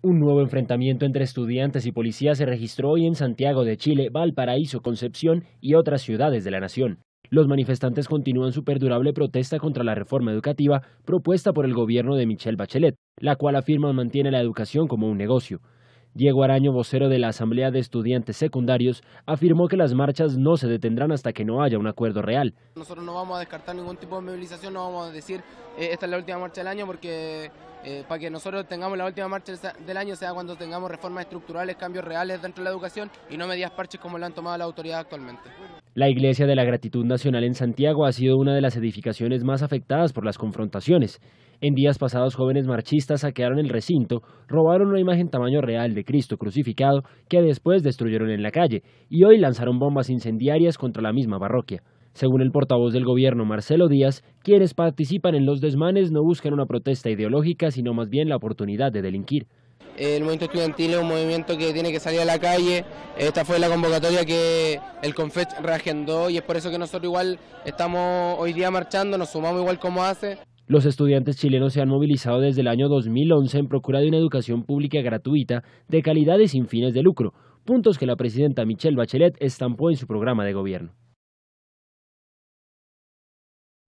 Un nuevo enfrentamiento entre estudiantes y policías se registró hoy en Santiago de Chile, Valparaíso, Concepción y otras ciudades de la nación. Los manifestantes continúan su perdurable protesta contra la reforma educativa propuesta por el gobierno de Michelle Bachelet, la cual afirma mantiene la educación como un negocio. Diego Araño, vocero de la Asamblea de Estudiantes Secundarios, afirmó que las marchas no se detendrán hasta que no haya un acuerdo real. Nosotros no vamos a descartar ningún tipo de movilización, no vamos a decir eh, esta es la última marcha del año porque eh, para que nosotros tengamos la última marcha del año sea cuando tengamos reformas estructurales, cambios reales dentro de la educación y no medidas parches como lo han tomado la autoridad actualmente. La Iglesia de la Gratitud Nacional en Santiago ha sido una de las edificaciones más afectadas por las confrontaciones. En días pasados, jóvenes marchistas saquearon el recinto, robaron una imagen tamaño real de Cristo crucificado que después destruyeron en la calle y hoy lanzaron bombas incendiarias contra la misma parroquia. Según el portavoz del gobierno Marcelo Díaz, quienes participan en los desmanes no buscan una protesta ideológica, sino más bien la oportunidad de delinquir. El movimiento estudiantil es un movimiento que tiene que salir a la calle. Esta fue la convocatoria que el CONFET reagendó y es por eso que nosotros igual estamos hoy día marchando, nos sumamos igual como hace. Los estudiantes chilenos se han movilizado desde el año 2011 en procura de una educación pública gratuita, de calidad y sin fines de lucro, puntos que la presidenta Michelle Bachelet estampó en su programa de gobierno.